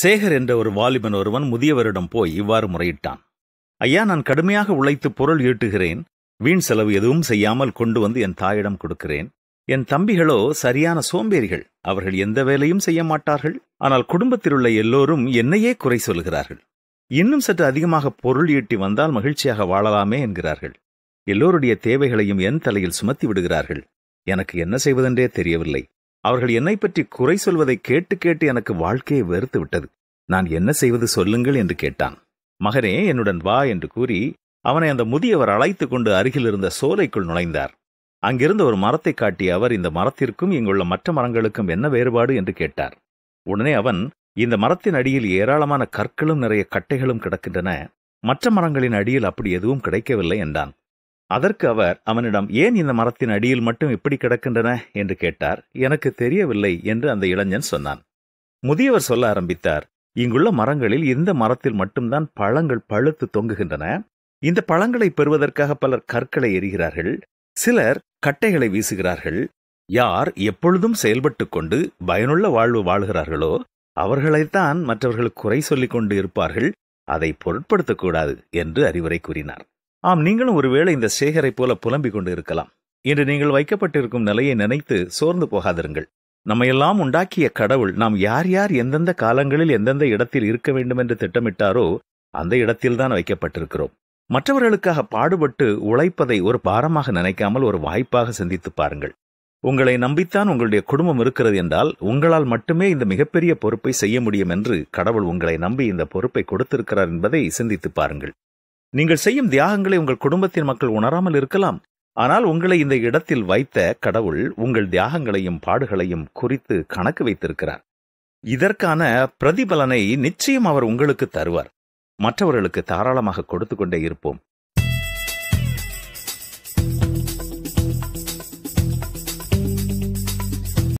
சேகர் என்ற ஒரு வாலிபன் ஒருவன் முதியவரிடம் போய் இவ்வாறு முறையிட்டான் ஐயா நான் கடுமையாக உழைத்து பொருள் ஈட்டுகிறேன் வீண் செலவு எதுவும் செய்யாமல் கொண்டு வந்து என் தாயிடம் கொடுக்கிறேன் என் தம்பிகளோ சரியான சோம்பேறிகள் அவர்கள் எந்த வேலையும் செய்ய மாட்டார்கள் ஆனால் குடும்பத்தில் உள்ள எல்லோரும் என்னையே குறை சொல்கிறார்கள் இன்னும் சற்று அதிகமாக பொருள் ஈட்டி வந்தால் மகிழ்ச்சியாக வாழலாமே என்கிறார்கள் எல்லோருடைய தேவைகளையும் என் தலையில் சுமத்தி விடுகிறார்கள் எனக்கு என்ன செய்வதென்றே தெரியவில்லை அவர்கள் என்னை பற்றி குறை சொல்வதை கேட்டு கேட்டு எனக்கு வாழ்க்கையை வெறுத்து விட்டது நான் என்ன செய்வது சொல்லுங்கள் என்று கேட்டான் மகனே என்னுடன் வா என்று கூறி அவனை அந்த முதியவர் அழைத்து கொண்டு அருகில் இருந்த சோலைக்குள் நுழைந்தார் அங்கிருந்த ஒரு மரத்தை காட்டிய அவர் இந்த மரத்திற்கும் இங்குள்ள மற்ற மரங்களுக்கும் என்ன வேறுபாடு என்று கேட்டார் உடனே அவன் இந்த மரத்தின் அடியில் ஏராளமான கற்களும் நிறைய கட்டைகளும் கிடக்கின்றன மற்ற மரங்களின் அடியில் அப்படி எதுவும் கிடைக்கவில்லை என்றான் அதற்கு அவர் அவனிடம் ஏன் இந்த மரத்தின் அடியில் மட்டும் இப்படி கிடக்கின்றன என்று கேட்டார் எனக்கு தெரியவில்லை என்று அந்த இளைஞன் சொன்னான் முதியவர் சொல்ல ஆரம்பித்தார் இங்குள்ள மரங்களில் இந்த மரத்தில் மட்டும்தான் பழங்கள் பழுத்து தொங்குகின்றன இந்த பழங்களை பெறுவதற்காக பலர் கற்களை எரிகிறார்கள் சிலர் கட்டைகளை வீசுகிறார்கள் யார் எப்பொழுதும் செயல்பட்டு கொண்டு பயனுள்ள வாழ்வு வாழ்கிறார்களோ அவர்களைத்தான் மற்றவர்கள் குறை சொல்லிக் கொண்டு இருப்பார்கள் அதை பொருட்படுத்தக்கூடாது என்று அறிவுரை கூறினார் ஆம் நீங்களும் ஒருவேளை இந்த சேகரை போல புலம்பிக் கொண்டு இருக்கலாம் இன்று நீங்கள் வைக்கப்பட்டிருக்கும் நிலையை நினைத்து சோர்ந்து போகாதிருங்கள் நம்மையெல்லாம் உண்டாக்கிய கடவுள் நாம் யார் யார் எந்தெந்த காலங்களில் எந்தெந்த இடத்தில் இருக்க வேண்டும் என்று திட்டமிட்டாரோ அந்த இடத்தில்தான் வைக்கப்பட்டிருக்கிறோம் மற்றவர்களுக்காக பாடுபட்டு உழைப்பதை ஒரு பாரமாக நினைக்காமல் ஒரு வாய்ப்பாக சிந்தித்து பாருங்கள் உங்களை நம்பித்தான் உங்களுடைய குடும்பம் இருக்கிறது என்றால் உங்களால் மட்டுமே இந்த மிகப்பெரிய பொறுப்பை செய்ய முடியும் என்று கடவுள் உங்களை நம்பி இந்த பொறுப்பை கொடுத்திருக்கிறார் என்பதை சிந்தித்து பாருங்கள் நீங்கள் செய்யும் தியாகங்களை உங்கள் குடும்பத்தின் மக்கள் உணராமல் இருக்கலாம் ஆனால் உங்களை இந்த இடத்தில் வைத்த கடவுள் உங்கள் தியாகங்களையும் பாடுகளையும் குறித்து கணக்கு வைத்திருக்கிறார் இதற்கான பிரதிபலனை நிச்சயம் அவர் உங்களுக்கு தருவார் மற்றவர்களுக்கு தாராளமாக கொடுத்து கொண்டே இருப்போம்